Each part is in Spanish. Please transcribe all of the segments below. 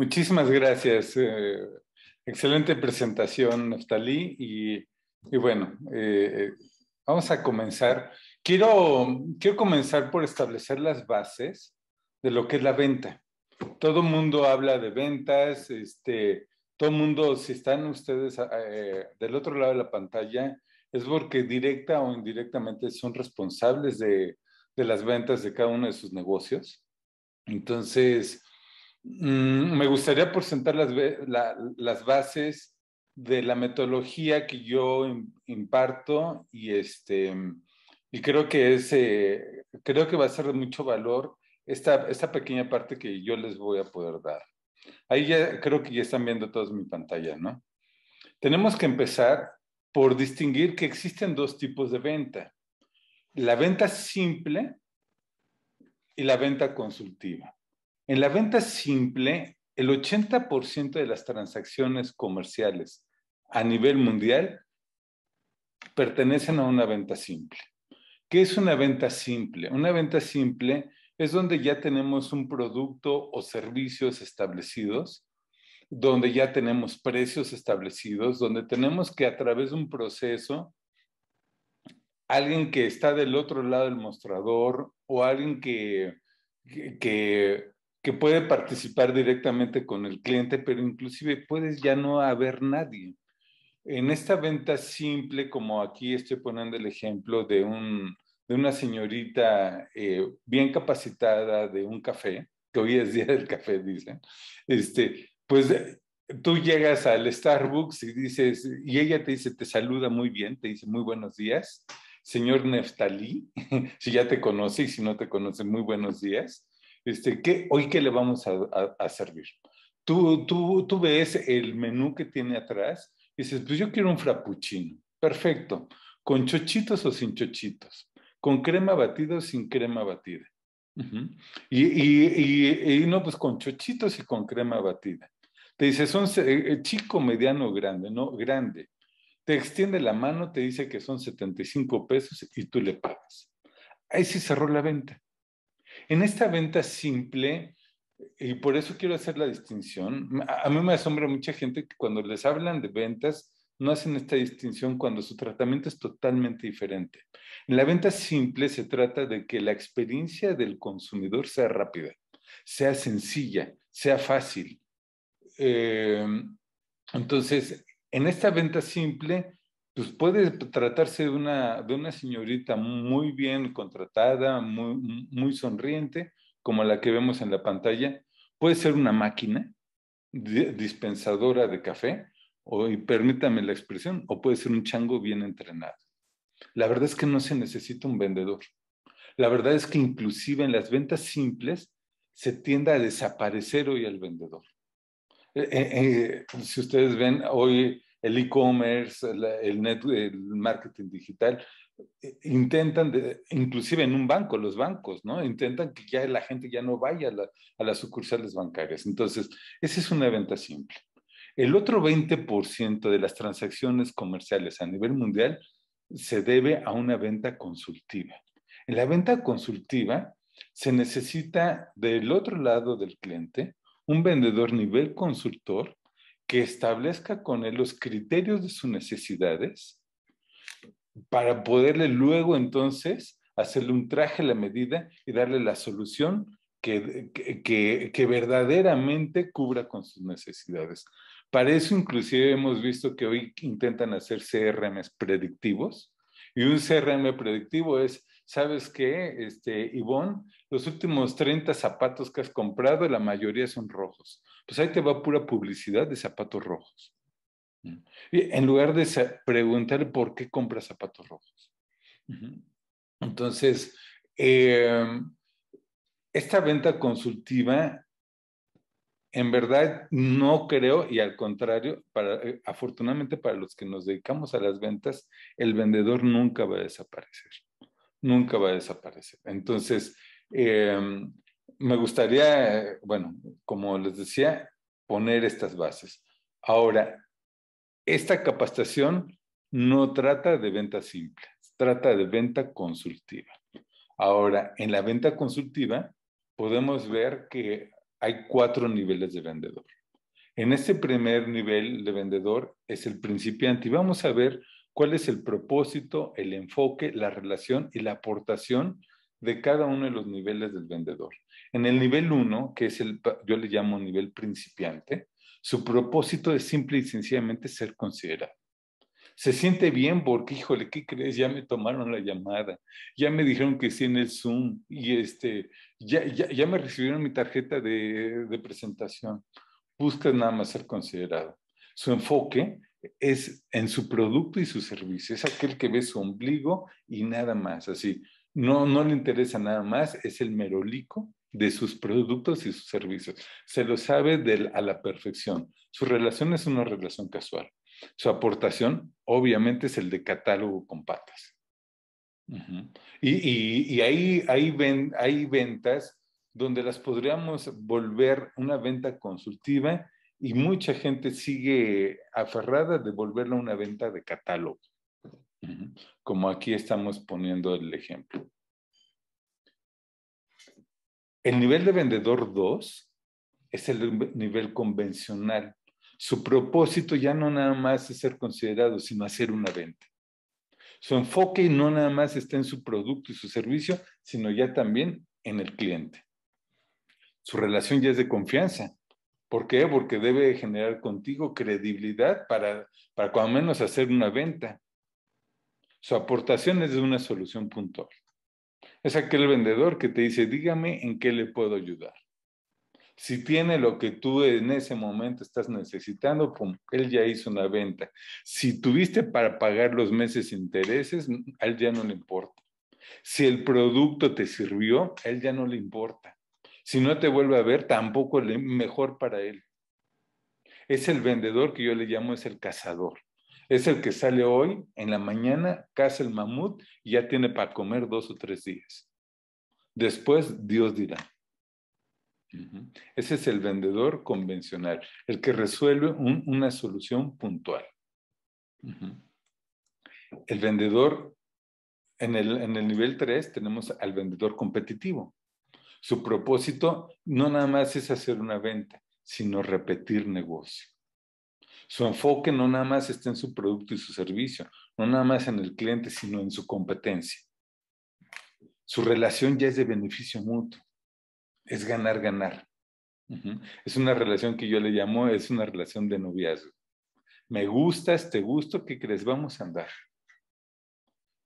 Muchísimas gracias. Eh, excelente presentación, Neftalí. Y, bueno, eh, vamos a comenzar. Quiero, quiero comenzar por establecer las bases de lo que es la venta. Todo mundo habla de ventas, este, todo mundo, si están ustedes eh, del otro lado de la pantalla, es porque directa o indirectamente son responsables de, de las ventas de cada uno de sus negocios. Entonces, Mm, me gustaría presentar las, las, bases de la metodología que yo imparto y, este, y creo, que creo que va a ser de mucho valor esta, esta pequeña parte que yo les voy a poder dar. Ahí ya creo que ya están viendo todos mi pantalla, ¿no? Tenemos que empezar por distinguir que existen dos tipos de venta. La venta simple y la venta consultiva. En la venta simple, el 80% de las transacciones comerciales a nivel mundial pertenecen a una venta simple. ¿Qué es una venta simple? Una venta simple es donde ya tenemos un producto o servicios establecidos, donde ya tenemos precios establecidos, donde tenemos que a través de un proceso, alguien que está del otro lado del mostrador o alguien que, que puede participar directamente con el cliente, pero inclusive puedes ya no haber nadie. En esta venta simple, como aquí estoy poniendo el ejemplo de, un, de una señorita eh, bien capacitada de un café, que hoy es día del café, dicen, este, pues tú llegas al Starbucks y dices, y ella te dice, te saluda muy bien, te dice muy buenos días, señor Neftalí, si ya te conoce y si no te conoce, muy buenos días. Este, ¿qué, ¿Hoy qué le vamos a, servir? Tú, tú, tú, ves el menú que tiene atrás y dices, pues yo quiero un frappuccino. Perfecto. ¿Con chochitos o sin chochitos? ¿Con crema batida o sin crema batida? y, no, pues con chochitos y con crema batida. Te dice, son eh, eh, chico, mediano, grande, ¿no? Grande. Te extiende la mano, te dice que son 75 pesos y tú le pagas. Ahí sí cerró la venta. En esta venta simple, y por eso quiero hacer la distinción, a mí me asombra mucha gente que cuando les hablan de ventas, no hacen esta distinción cuando su tratamiento es totalmente diferente. En la venta simple se trata de que la experiencia del consumidor sea rápida, sea sencilla, sea fácil. Eh, entonces, en esta venta simple, pues, puede tratarse de una, de una señorita muy bien contratada, muy, muy sonriente, como la que vemos en la pantalla. Puede ser una máquina dispensadora de café, o, permítame la expresión, o puede ser un chango bien entrenado. La verdad es que no se necesita un vendedor. La verdad es que inclusive en las ventas simples se tiende a desaparecer hoy el vendedor. Eh, eh, eh, si ustedes ven, hoy el e-commerce, el, marketing digital, e, intentan, inclusive en un banco, los bancos, ¿no? Intentan que ya la gente ya no vaya a, a las sucursales bancarias. Entonces, esa es una venta simple. El otro 20% de las transacciones comerciales a nivel mundial se debe a una venta consultiva. En la venta consultiva se necesita del otro lado del cliente un vendedor nivel consultor que establezca con él los criterios de sus necesidades para poderle luego entonces hacerle un traje a la medida y darle la solución que, verdaderamente cubra con sus necesidades. Para eso inclusive hemos visto que hoy intentan hacer CRMs predictivos y un CRM predictivo es, ¿sabes qué, este, Ivonne? Los últimos 30 zapatos que has comprado, la mayoría son rojos pues ahí te va pura publicidad de zapatos rojos. en lugar de preguntar por qué compras zapatos rojos. Entonces, em, esta venta consultiva, en verdad, no creo, y al contrario, eh, afortunadamente para los que nos dedicamos a las ventas, el vendedor nunca va a desaparecer. Nunca va a desaparecer. Entonces, em, me gustaría, bueno, como les decía, poner estas bases. Ahora, esta capacitación no trata de venta simple, trata de venta consultiva. Ahora, en la venta consultiva podemos ver que hay cuatro niveles de vendedor. En este primer nivel de vendedor es el principiante y vamos a ver cuál es el propósito, el enfoque, la relación y la aportación de cada uno de los niveles del vendedor. En el nivel 1, que es el, yo le llamo nivel principiante, su propósito es simple y sencillamente ser considerado. Se siente bien porque, híjole, ¿qué crees? Ya me tomaron la llamada, ya me dijeron que sí en el Zoom y este, ya, ya, me recibieron mi tarjeta de, de presentación. Busca nada más ser considerado. Su enfoque es en su producto y su servicio. Es aquel que ve su ombligo y nada más. Así, no, no le interesa nada más, es el merolico de sus productos y sus servicios. Se lo sabe a la perfección. Su relación es una relación casual. Su aportación, obviamente, es el de catálogo con patas. Y, ahí, hay ventas donde las podríamos volver una venta consultiva y mucha gente sigue aferrada de volverla una venta de catálogo. Como aquí estamos poniendo el ejemplo. El nivel de vendedor 2 es el nivel convencional. Su propósito ya no nada más es ser considerado, sino hacer una venta. Su enfoque no nada más está en su producto y su servicio, sino ya también en el cliente. Su relación ya es de confianza. ¿Por qué? Porque debe generar contigo credibilidad para, para cuando menos hacer una venta. Su aportación es de una solución puntual. Es aquel vendedor que te dice, dígame en qué le puedo ayudar. Si tiene lo que tú en ese momento estás necesitando, él ya hizo una venta. Si tuviste para pagar los meses intereses, a él ya no le importa. Si el producto te sirvió, a él ya no le importa. Si no te vuelve a ver, tampoco le mejor para él. Es el vendedor que yo le llamo, es el cazador. Es el que sale hoy, en la mañana, caza el mamut y ya tiene para comer dos o tres días. Después Dios dirá. Ese es el vendedor convencional, el que resuelve una solución puntual. El vendedor, en el, en el nivel 3 tenemos al vendedor competitivo. Su propósito no nada más es hacer una venta, sino repetir negocio su enfoque no nada más está en su producto y su servicio, no nada más en el cliente, sino en su competencia. Su relación ya es de beneficio mutuo, es ganar, ganar. Es una relación que yo le llamo, es una relación de noviazgo. Me gustas, te gusto, ¿qué crees? Vamos a andar.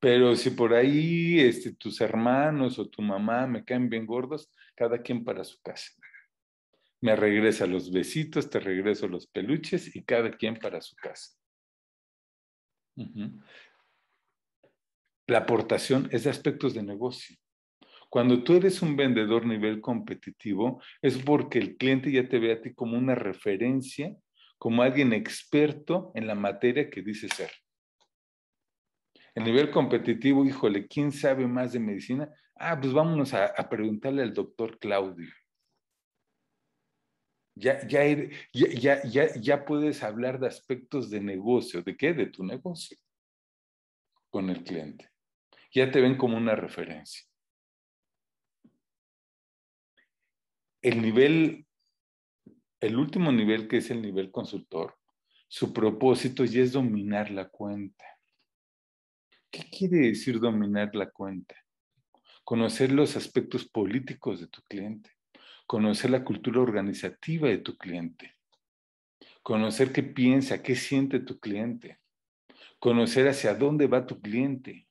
Pero si por ahí este, tus hermanos o tu mamá me caen bien gordos, cada quien para su casa me regresa los besitos, te regreso los peluches y cada quien para su casa. La aportación es de aspectos de negocio. Cuando tú eres un vendedor nivel competitivo, es porque el cliente ya te ve a ti como una referencia, como alguien experto en la materia que dice ser. El nivel competitivo, híjole, ¿quién sabe más de medicina? Ah, pues vámonos a preguntarle al doctor Claudio. Ya, ya, ya, ya, puedes hablar de aspectos de negocio. ¿De qué? De tu negocio con el cliente. Ya te ven como una referencia. El nivel, el último nivel que es el nivel consultor, su propósito ya es dominar la cuenta. ¿Qué quiere decir dominar la cuenta? Conocer los aspectos políticos de tu cliente conocer la cultura organizativa de tu cliente, conocer qué piensa, qué siente tu cliente, conocer hacia dónde va tu cliente,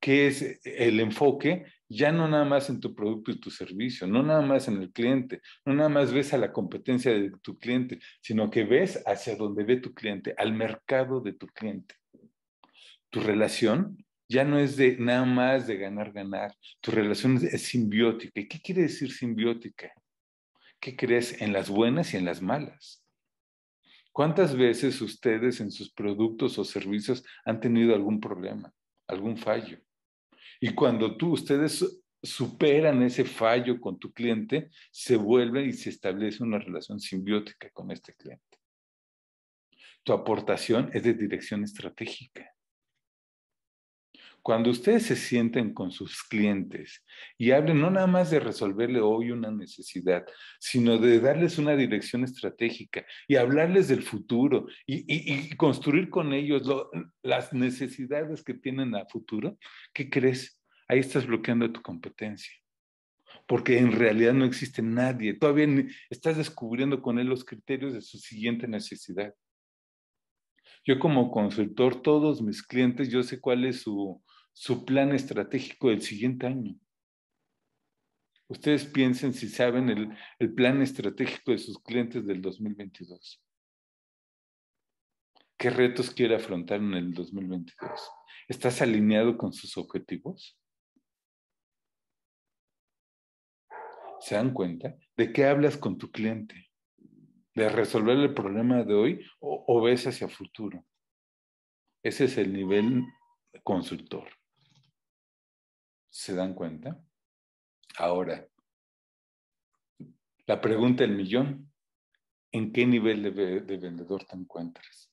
qué es el enfoque, ya no nada más en tu producto y tu servicio, no nada más en el cliente, no nada más ves a la competencia de tu cliente, sino que ves hacia dónde ve tu cliente, al mercado de tu cliente. Tu relación ya no es de nada más de ganar, ganar. Tu relación es simbiótica. ¿Y qué quiere decir simbiótica? ¿Qué crees en las buenas y en las malas? ¿Cuántas veces ustedes en sus productos o servicios han tenido algún problema, algún fallo? Y cuando tú, ustedes superan ese fallo con tu cliente, se vuelve y se establece una relación simbiótica con este cliente. Tu aportación es de dirección estratégica. Cuando ustedes se sienten con sus clientes y hablen no nada más de resolverle hoy una necesidad, sino de darles una dirección estratégica y hablarles del futuro y, construir con ellos las necesidades que tienen a futuro, ¿qué crees? Ahí estás bloqueando tu competencia. Porque en realidad no existe nadie. Todavía estás descubriendo con él los criterios de su siguiente necesidad. Yo como consultor, todos mis clientes, yo sé cuál es su, su plan estratégico del siguiente año. Ustedes piensen si saben el, plan estratégico de sus clientes del 2022. ¿Qué retos quiere afrontar en el 2022? ¿Estás alineado con sus objetivos? ¿Se dan cuenta? ¿De qué hablas con tu cliente? ¿De resolver el problema de hoy o, o ves hacia futuro? Ese es el nivel consultor. ¿Se dan cuenta? Ahora, la pregunta del millón, ¿en qué nivel de, de vendedor te encuentras?